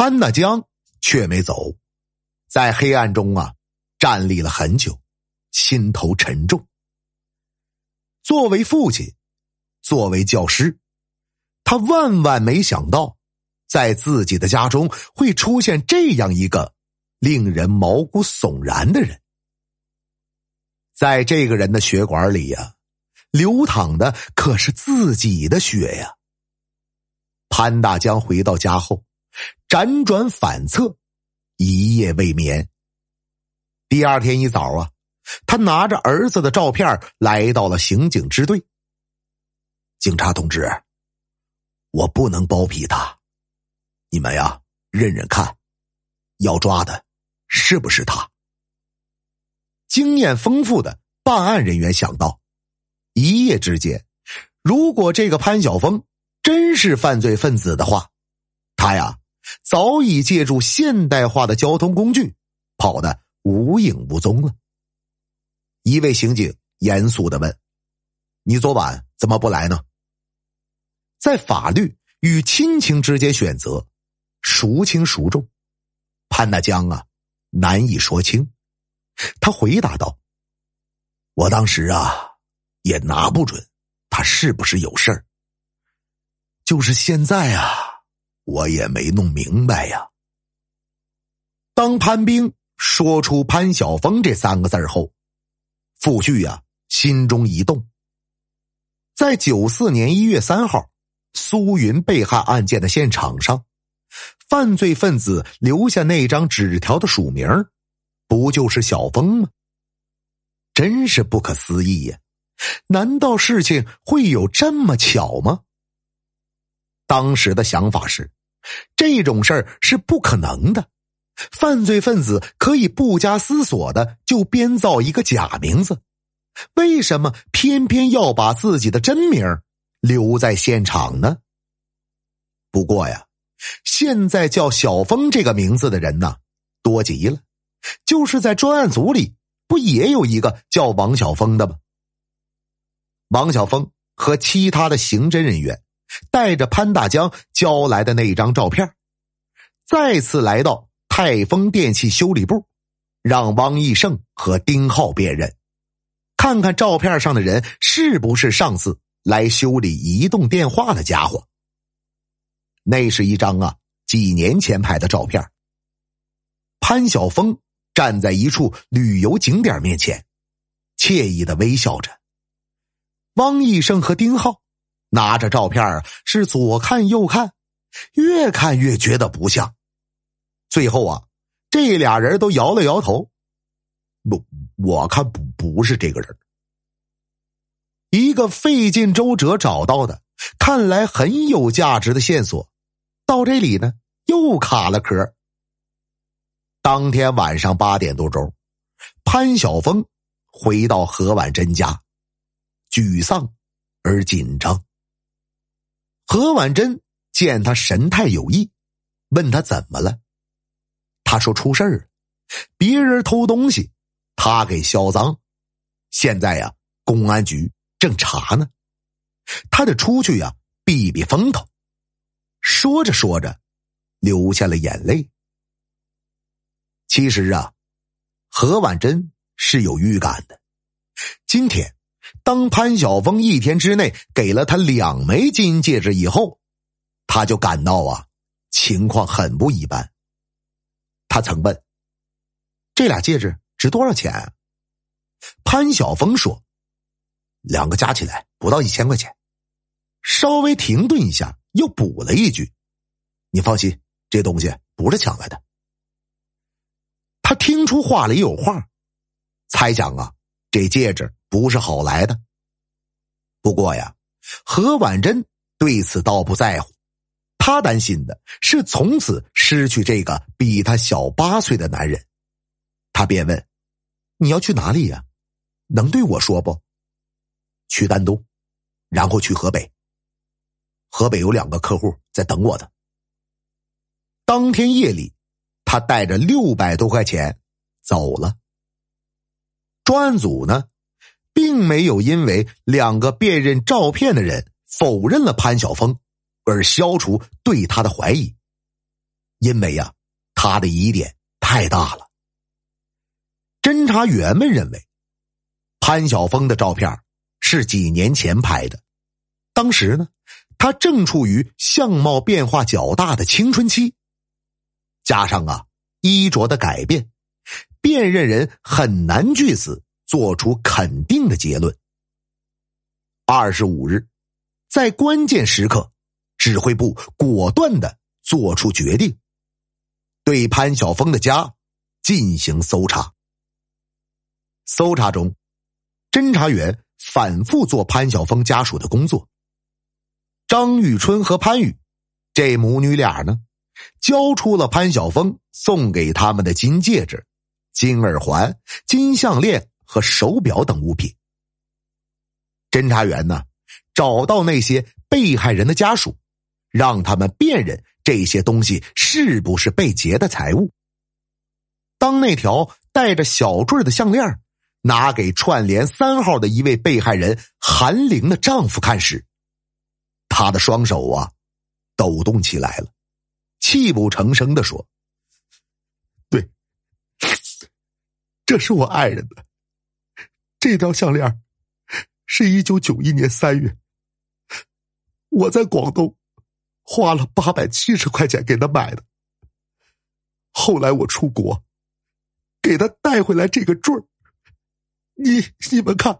潘大江却没走，在黑暗中啊站立了很久，心头沉重。作为父亲，作为教师，他万万没想到，在自己的家中会出现这样一个令人毛骨悚然的人。在这个人的血管里啊，流淌的可是自己的血呀。潘大江回到家后。辗转反侧，一夜未眠。第二天一早啊，他拿着儿子的照片来到了刑警支队。警察同志，我不能包庇他，你们呀，认认看，要抓的是不是他？经验丰富的办案人员想到：一夜之间，如果这个潘晓峰真是犯罪分子的话，他呀。早已借助现代化的交通工具跑得无影无踪了。一位刑警严肃的问：“你昨晚怎么不来呢？”在法律与亲情之间选择，孰轻孰重？潘大江啊，难以说清。他回答道：“我当时啊，也拿不准他是不是有事儿。就是现在啊。”我也没弄明白呀。当潘冰说出“潘晓峰”这三个字后，傅旭呀心中一动。在九四年一月三号苏云被害案件的现场上，犯罪分子留下那张纸条的署名，不就是小峰吗？真是不可思议呀！难道事情会有这么巧吗？当时的想法是。这种事儿是不可能的。犯罪分子可以不加思索的就编造一个假名字，为什么偏偏要把自己的真名留在现场呢？不过呀，现在叫小峰这个名字的人呢，多极了。就是在专案组里，不也有一个叫王小峰的吗？王小峰和其他的刑侦人员。带着潘大江交来的那张照片，再次来到泰丰电器修理部，让汪义胜和丁浩辨认，看看照片上的人是不是上次来修理移动电话的家伙。那是一张啊，几年前拍的照片。潘晓峰站在一处旅游景点面前，惬意的微笑着。汪义胜和丁浩。拿着照片是左看右看，越看越觉得不像。最后啊，这俩人都摇了摇头：“不，我看不不是这个人。”一个费尽周折找到的、看来很有价值的线索，到这里呢又卡了壳。当天晚上八点多钟，潘晓峰回到何婉珍家，沮丧而紧张。何婉珍见他神态有异，问他怎么了？他说出事儿，别人偷东西，他给销赃，现在呀，公安局正查呢，他得出去呀，避避风头。说着说着，流下了眼泪。其实啊，何婉珍是有预感的，今天。当潘晓峰一天之内给了他两枚金戒指以后，他就感到啊，情况很不一般。他曾问：“这俩戒指值多少钱？”潘晓峰说：“两个加起来不到一千块钱。”稍微停顿一下，又补了一句：“你放心，这东西不是抢来的。”他听出话里有话，猜想啊。这戒指不是好来的，不过呀，何婉珍对此倒不在乎。她担心的是从此失去这个比她小八岁的男人。他便问：“你要去哪里呀？能对我说不？”“去丹东，然后去河北。河北有两个客户在等我的。”当天夜里，他带着六百多块钱走了。专案组呢，并没有因为两个辨认照片的人否认了潘晓峰，而消除对他的怀疑，因为呀，他的疑点太大了。侦查员们认为，潘晓峰的照片是几年前拍的，当时呢，他正处于相貌变化较大的青春期，加上啊衣着的改变。辨认人很难据此做出肯定的结论。二十五日，在关键时刻，指挥部果断的做出决定，对潘晓峰的家进行搜查。搜查中，侦查员反复做潘晓峰家属的工作。张玉春和潘宇这母女俩呢，交出了潘晓峰送给他们的金戒指。金耳环、金项链和手表等物品。侦查员呢，找到那些被害人的家属，让他们辨认这些东西是不是被劫的财物。当那条带着小坠的项链拿给串联三号的一位被害人韩玲的丈夫看时，他的双手啊，抖动起来了，泣不成声的说。这是我爱人的，这条项链是一九九一年三月我在广东花了八百七十块钱给他买的。后来我出国，给他带回来这个坠儿。你你们看，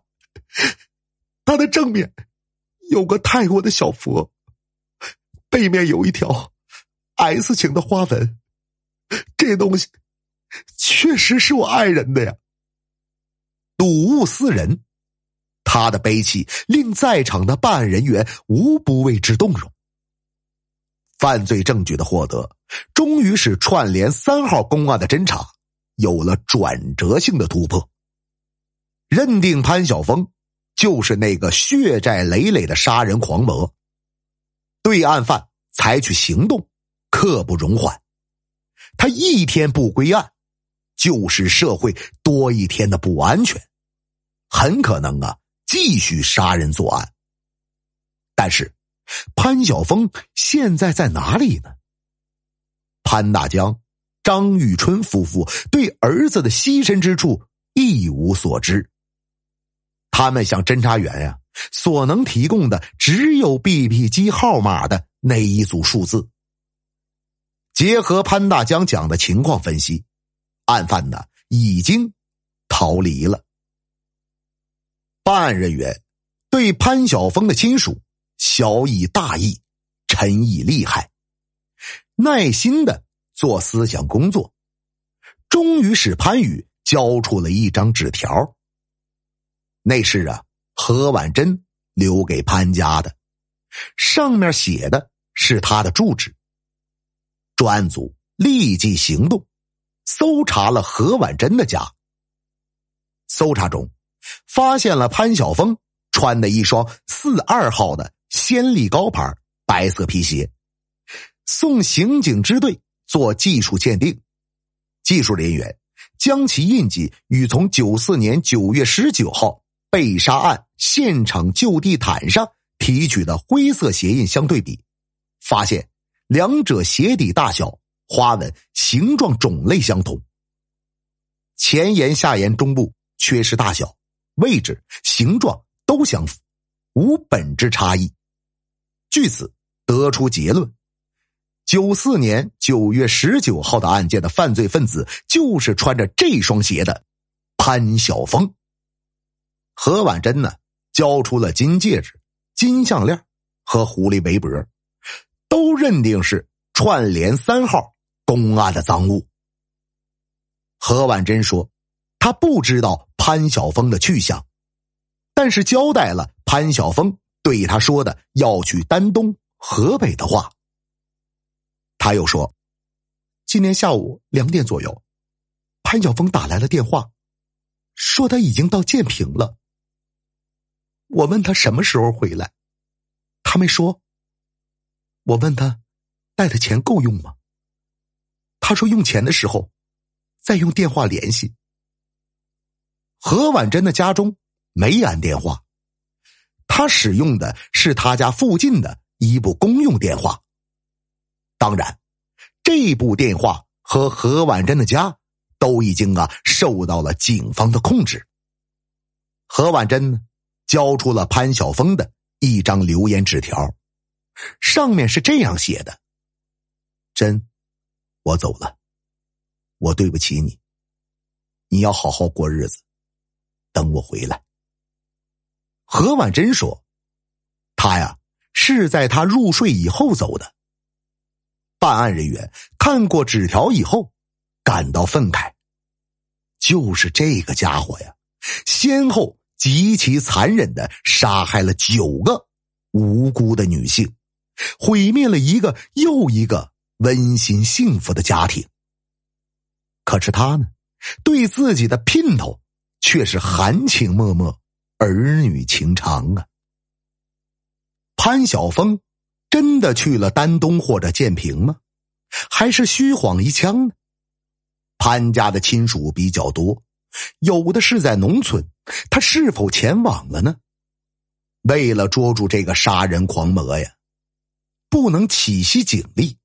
它的正面有个泰国的小佛，背面有一条 S 型的花纹，这东西。确实是我爱人的呀。睹物思人，他的悲戚令在场的办案人员无不为之动容。犯罪证据的获得，终于使串联三号公案的侦查有了转折性的突破，认定潘晓峰就是那个血债累累的杀人狂魔。对案犯采取行动，刻不容缓。他一天不归案。就是社会多一天的不安全，很可能啊继续杀人作案。但是潘晓峰现在在哪里呢？潘大江、张玉春夫妇对儿子的栖身之处一无所知。他们向侦查员呀所能提供的只有 B P 机号码的那一组数字。结合潘大江讲的情况分析。案犯呢已经逃离了。办案人员对潘晓峰的亲属晓以大义、陈以厉害，耐心的做思想工作，终于使潘宇交出了一张纸条。那是啊，何婉珍留给潘家的，上面写的是他的住址。专案组立即行动。搜查了何婉珍的家，搜查中发现了潘晓峰穿的一双四二号的先力高牌白色皮鞋，送刑警支队做技术鉴定。技术人员将其印记与从九四年九月十九号被杀案现场旧地毯上提取的灰色鞋印相对比，发现两者鞋底大小。花纹、形状、种类相同，前沿、下沿、中部缺失大小、位置、形状都相符，无本质差异。据此得出结论：九四年九月十九号的案件的犯罪分子就是穿着这双鞋的潘晓峰。何婉珍呢，交出了金戒指、金项链和狐狸围脖，都认定是串联三号。公案的赃物，何婉珍说：“他不知道潘晓峰的去向，但是交代了潘晓峰对他说的要去丹东、河北的话。”他又说：“今天下午两点左右，潘晓峰打来了电话，说他已经到建平了。我问他什么时候回来，他没说。我问他带的钱够用吗？”他说：“用钱的时候，再用电话联系。”何婉珍的家中没安电话，他使用的是他家附近的一部公用电话。当然，这部电话和何婉珍的家都已经啊受到了警方的控制。何婉珍交出了潘晓峰的一张留言纸条，上面是这样写的：“真。”我走了，我对不起你，你要好好过日子，等我回来。何婉珍说：“他呀是在他入睡以后走的。”办案人员看过纸条以后，感到愤慨，就是这个家伙呀，先后极其残忍的杀害了九个无辜的女性，毁灭了一个又一个。温馨幸福的家庭，可是他呢，对自己的姘头却是含情脉脉、儿女情长啊。潘晓峰真的去了丹东或者建平吗？还是虚晃一枪呢？潘家的亲属比较多，有的是在农村，他是否前往了呢？为了捉住这个杀人狂魔呀，不能起息警力。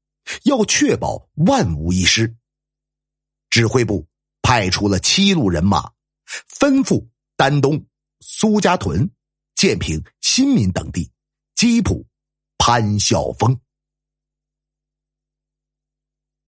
要确保万无一失，指挥部派出了七路人马，吩咐丹东、苏家屯、建平、新民等地，缉捕潘晓峰。